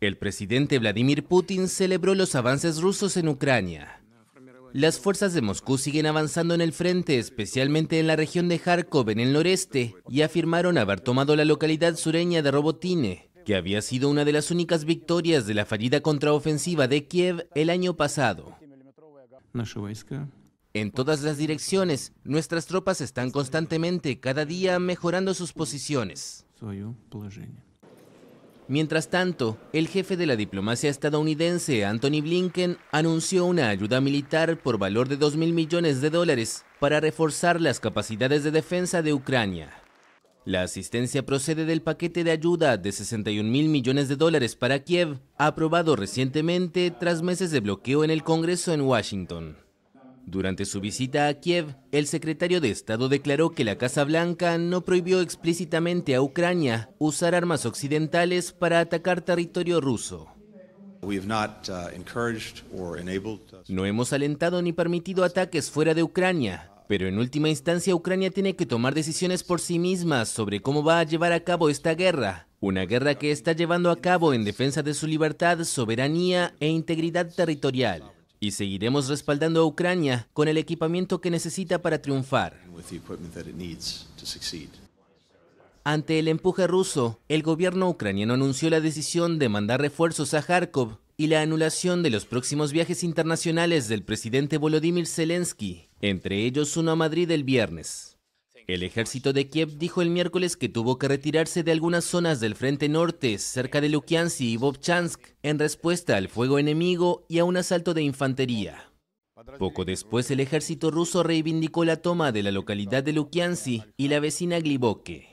El presidente Vladimir Putin celebró los avances rusos en Ucrania. Las fuerzas de Moscú siguen avanzando en el frente, especialmente en la región de Kharkov, en el noreste, y afirmaron haber tomado la localidad sureña de Robotine, que había sido una de las únicas victorias de la fallida contraofensiva de Kiev el año pasado. En todas las direcciones, nuestras tropas están constantemente, cada día, mejorando sus posiciones. Mientras tanto, el jefe de la diplomacia estadounidense, Anthony Blinken, anunció una ayuda militar por valor de 2.000 millones de dólares para reforzar las capacidades de defensa de Ucrania. La asistencia procede del paquete de ayuda de 61 mil millones de dólares para Kiev, aprobado recientemente tras meses de bloqueo en el Congreso en Washington. Durante su visita a Kiev, el secretario de Estado declaró que la Casa Blanca no prohibió explícitamente a Ucrania usar armas occidentales para atacar territorio ruso. Uh, no hemos alentado ni permitido ataques fuera de Ucrania, pero en última instancia Ucrania tiene que tomar decisiones por sí misma sobre cómo va a llevar a cabo esta guerra, una guerra que está llevando a cabo en defensa de su libertad, soberanía e integridad territorial. Y seguiremos respaldando a Ucrania con el equipamiento que necesita para triunfar. Ante el empuje ruso, el gobierno ucraniano anunció la decisión de mandar refuerzos a Kharkov y la anulación de los próximos viajes internacionales del presidente Volodymyr Zelensky, entre ellos uno a Madrid el viernes. El ejército de Kiev dijo el miércoles que tuvo que retirarse de algunas zonas del frente norte, cerca de Lukiansk y Bobchansk, en respuesta al fuego enemigo y a un asalto de infantería. Poco después, el ejército ruso reivindicó la toma de la localidad de Lukiansk y la vecina Gliboke.